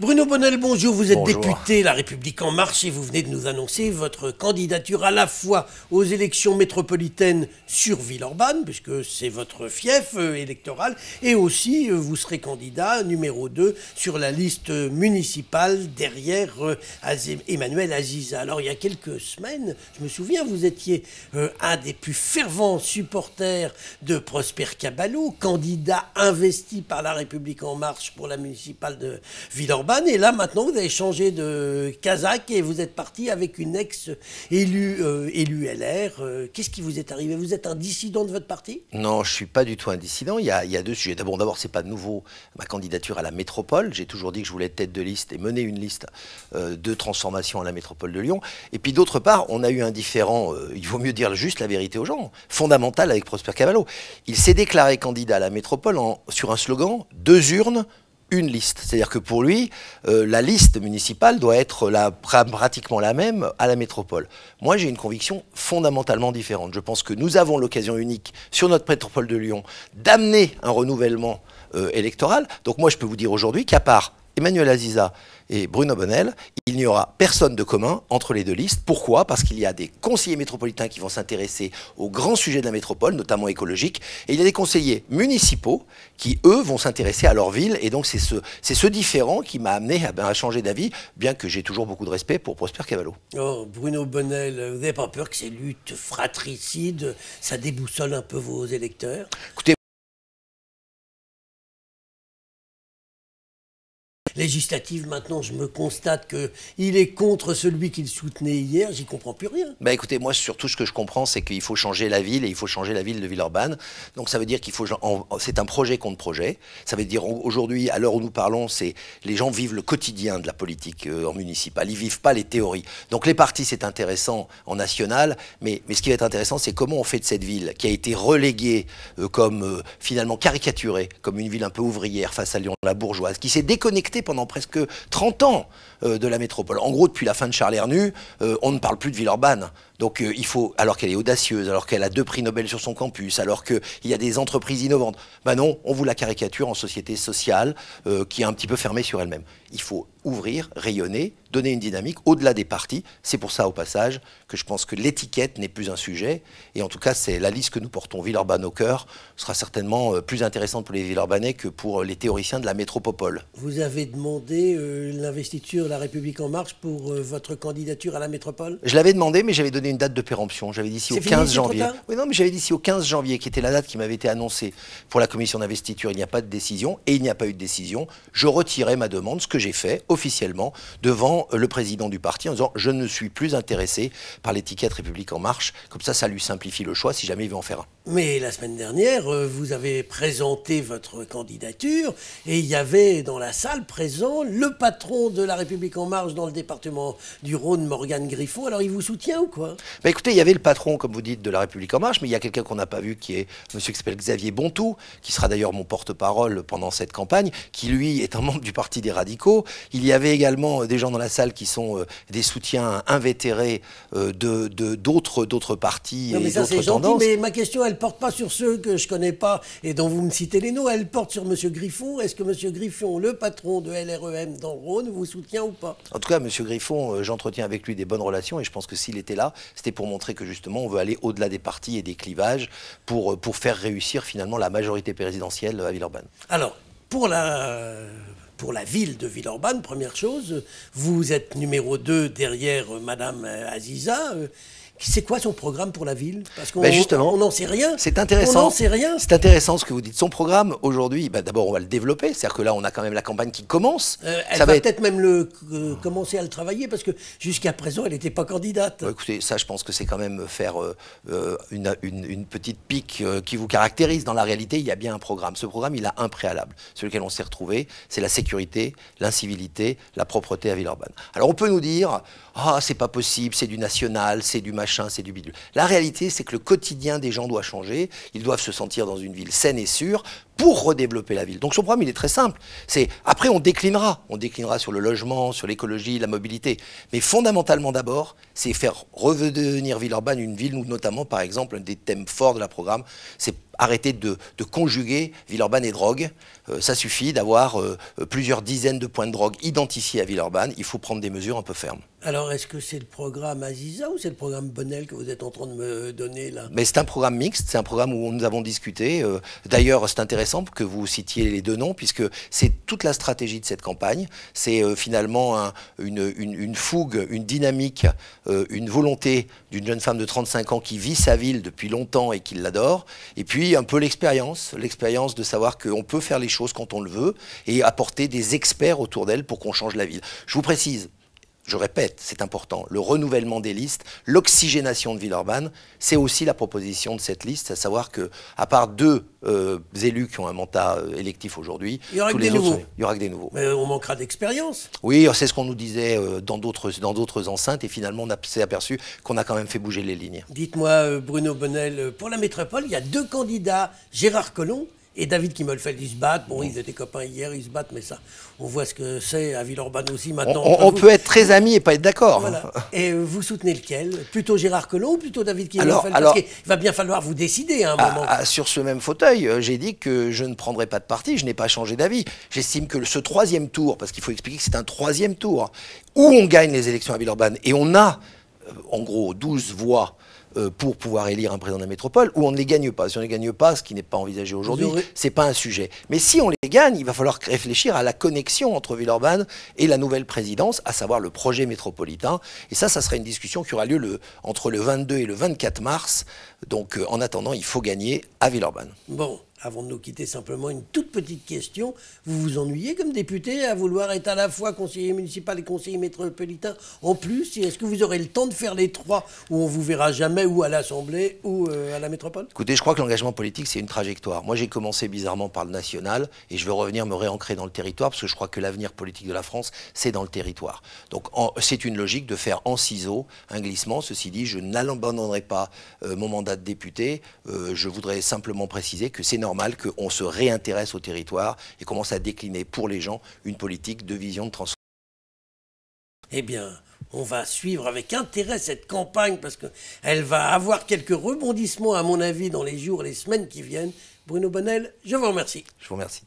Bruno Bonnel, bonjour. Vous êtes député La République En Marche et vous venez de nous annoncer votre candidature à la fois aux élections métropolitaines sur Villeurbanne, puisque c'est votre fief euh, électoral, et aussi euh, vous serez candidat numéro 2 sur la liste municipale derrière euh, Emmanuel Aziza. Alors, il y a quelques semaines, je me souviens, vous étiez un des plus fervents supporters de Prosper Caballo, candidat investi par La République En Marche pour la municipale de Villeurbanne et là, maintenant, vous avez changé de Kazakh et vous êtes parti avec une ex-élue euh, LR. Euh, qu'est-ce qui vous est arrivé Vous êtes un dissident de votre parti Non, je ne suis pas du tout un dissident. Il y a, deux sujets. D'abord, d'abord, c'est pas nouveau ma candidature à la métropole. J'ai toujours dit que je voulais être tête de liste et mener une liste euh, de transformation à la métropole de Lyon. Et puis, d'autre part, on a eu un différent, il vaut mieux dire juste la vérité aux gens, fondamental avec Prosper Cavallo. Il s'est déclaré candidat à la métropole sur un slogan « Deux urnes » une liste. C'est-à-dire que pour lui, euh, la liste municipale doit être la, pratiquement la même à la métropole. Moi, j'ai une conviction fondamentalement différente. Je pense que nous avons l'occasion unique sur notre métropole de Lyon d'amener un renouvellement euh, électoral. Donc moi, je peux vous dire aujourd'hui qu'à part Emmanuel Aziza et Bruno Bonnel, il n'y aura personne de commun entre les deux listes. Pourquoi Parce qu'il y a des conseillers métropolitains qui vont s'intéresser aux grands sujets de la métropole, notamment écologique, et il y a des conseillers municipaux qui, eux, vont s'intéresser à leur ville. Et donc, c'est ce, ce différent qui m'a amené ben, à, changer d'avis, bien que j'ai toujours beaucoup de respect pour Prosper Cavallo. Oh, Bruno Bonnel, vous n'avez pas peur que ces luttes fratricides, ça déboussole un peu vos électeurs législative, maintenant, je me constate qu'il est contre celui qu'il soutenait hier. J'y comprends plus rien. Bah écoutez, moi, surtout, ce que je comprends, c'est qu'il faut changer la ville et il faut changer la ville de Villeurbanne. Donc, ça veut dire qu'il faut. C'est un projet contre projet. Ça veut dire aujourd'hui, à l'heure où nous parlons, c'est les gens vivent le quotidien de la politique municipale. Euh, en Ils vivent pas les théories. Donc, les partis, c'est intéressant en national, mais, ce qui va être intéressant, c'est comment on fait de cette ville qui a été reléguée euh, comme euh, finalement caricaturée, comme une ville un peu ouvrière face à Lyon la bourgeoise, qui s'est déconnectée pendant presque 30 ans euh, de la métropole. En gros, depuis la fin de Charles Hernu, euh, on ne parle plus de Villeurbanne. Donc euh, il faut, alors qu'elle est audacieuse, alors qu'elle a deux prix Nobel sur son campus, alors qu'il y a des entreprises innovantes, ben non, on vous la caricature en société sociale euh, qui est un petit peu fermée sur elle-même. Il faut ouvrir, rayonner, donner une dynamique au-delà des partis. C'est pour ça, au passage, que je pense que l'étiquette n'est plus un sujet. Et en tout cas, c'est la liste que nous portons Villeurbanne au cœur sera certainement euh, plus intéressante pour les Villeurbanais que pour les théoriciens de la métropole. Vous avez demandé l'investiture l'investiture La République en marche pour votre candidature à la métropole Je l'avais demandé, mais j'avais donné une date de péremption. J'avais dit au 15 janvier. Oui, non, mais j'avais dit au 15 janvier, qui était la date qui m'avait été annoncée pour la commission d'investiture, il n'y a pas de décision et il n'y a pas eu de décision, je retirais ma demande, ce que j'ai fait officiellement devant euh, le président du parti en disant je ne suis plus intéressé par l'étiquette République en marche. Comme ça, ça lui simplifie le choix si jamais il veut en faire un. Mais la semaine dernière, euh, vous avez présenté votre candidature et il y avait dans la salle présent le patron de La République En Marche dans le département du Rhône, Morgane Griffon. Alors il vous soutient ou quoi bah Écoutez, il y avait le patron, comme vous dites, de La République En Marche, mais il y a quelqu'un qu'on n'a pas vu qui est Monsieur qui s'appelle Xavier Bontou, qui sera d'ailleurs mon porte-parole pendant cette campagne, qui lui est un membre du Parti des Radicaux. Il y avait également euh, des gens dans la salle qui sont euh, des soutiens invétérés d'autres de, d'autres partis et d'autres tendances. Gentil, mais ma question, elle elle porte pas sur ceux que je connais pas et dont vous me citez les noms, elle porte sur M. Griffon. Est-ce que M. Griffon, le patron de LREM dans le Rhône, vous soutient ou pas En tout cas, M. Griffon, euh, j'entretiens avec lui des bonnes relations et je pense que s'il était là, c'était pour montrer que justement, on veut aller au-delà des partis et des clivages pour, euh, pour faire réussir finalement la majorité présidentielle à Villeurbanne. Alors, pour la pour la ville de Villeurbanne, première chose. Vous êtes numéro 2 derrière euh, Madame Aziza. C'est quoi son programme pour la ville Parce qu'on ben, n'en sait rien. C'est intéressant. On rien. C'est intéressant ce que vous dites. Son programme aujourd'hui, ben, d'abord on va le développer. C'est-à-dire que là on a quand même la campagne qui commence. Euh, elle va, peut-être même le, euh, commencer à le travailler parce que jusqu'à présent elle n'était pas candidate. Bah, écoutez, ça je pense que c'est quand même faire euh, une, petite pique qui vous caractérise. Dans la réalité, il y a bien un programme. Ce programme, il a un préalable. sur lequel on s'est retrouvé, c'est la sécurité, l'incivilité, la propreté à Villeurbanne. Alors on peut nous dire, ah c'est pas possible, c'est du national, c'est du c'est du bidule. La réalité, c'est que le quotidien des gens doit changer. Ils doivent se sentir dans une ville saine et sûre pour redévelopper la ville. Donc son programme, il est très simple. C'est après on déclinera, on déclinera sur le logement, sur l'écologie, la mobilité, mais fondamentalement d'abord, c'est faire redevenir Villeurbanne une ville où notamment, par exemple, un des thèmes forts de la programme, c'est arrêter de, conjuguer Villeurbanne et drogue. Euh, ça suffit d'avoir euh, plusieurs dizaines de points de drogue identifiés à Villeurbanne. Il faut prendre des mesures un peu fermes. Alors, est-ce que c'est le programme Aziza ou c'est le programme Bonnel que vous êtes en train de me donner là Mais c'est un programme mixte, c'est un programme où nous avons discuté. Euh, d'ailleurs, c'est intéressant intéressant que vous citiez les deux noms, puisque c'est toute la stratégie de cette campagne. C'est euh, finalement une, fougue, une dynamique, euh, une volonté d'une jeune femme de 35 ans qui vit sa ville depuis longtemps et qui l'adore. Et puis un peu l'expérience, l'expérience de savoir qu'on peut faire les choses quand on le veut et apporter des experts autour d'elle pour qu'on change la ville. Je vous précise, je répète, c'est important, le renouvellement des listes, l'oxygénation de Villeurbanne, c'est aussi la proposition de cette liste, à savoir que, à part deux euh, élus qui ont un mandat euh, électif aujourd'hui, il y aura, que des nouveaux. il y aura que des nouveaux. Mais on manquera d'expérience. Oui, c'est ce qu'on nous disait euh, dans d'autres enceintes, et finalement on s'est aperçu qu'on a quand même fait bouger les lignes. Dites-moi, Bruno Bonnel, pour la métropole, il y a deux candidats, Gérard Collomb et David Kimmelfeld, ils se battent. Bon, ils étaient copains hier, ils se battent, mais ça, on voit ce que c'est à Villeurbanne aussi maintenant. On, peut être très amis et pas être d'accord. Et euh, vous soutenez lequel Plutôt Gérard Collomb ou plutôt David Kimmelfeld alors, alors, Parce va bien falloir vous décider à un ah, moment. Ah, sur ce même fauteuil, euh, j'ai dit que je ne prendrai pas de parti, je n'ai pas changé d'avis. J'estime que ce troisième tour, parce qu'il faut expliquer que c'est un troisième tour, où on gagne les élections à Villeurbanne et on a euh, en gros 12 voix euh, pour pouvoir élire un président de la métropole, ou on ne les gagne pas. Si on ne les gagne pas, ce qui n'est pas envisagé aujourd'hui, ce n'est pas un sujet. Mais si on les gagne, il va falloir réfléchir à la connexion entre Villeurbanne et la nouvelle présidence, à savoir le projet métropolitain. Et ça, ça sera une discussion qui aura lieu entre le 22 et le 24 mars. Donc, euh, en attendant, il faut gagner à Villeurbanne. Bon avant de nous quitter, simplement une toute petite question. Vous vous ennuyez comme député à vouloir être à la fois conseiller municipal et conseiller métropolitain en plus Est-ce que vous aurez le temps de faire les trois où on vous verra jamais ou à l'Assemblée ou euh, à la métropole Écoutez, je crois que l'engagement politique, c'est une trajectoire. Moi, j'ai commencé bizarrement par le national et je veux revenir me réancrer dans le territoire parce que je crois que l'avenir politique de la France, c'est dans le territoire. Donc, c'est une logique de faire en ciseaux un glissement. Ceci dit, je n'abandonnerai pas euh, mon mandat de député. Euh, je voudrais simplement préciser que c'est normal mal qu'on se réintéresse au territoire et commence à décliner pour les gens une politique de vision de transformation. Eh bien, on va suivre avec intérêt cette campagne parce qu'elle va avoir quelques rebondissements, à mon avis, dans les jours et les semaines qui viennent. Bruno Bonnel, je vous remercie. Je vous remercie.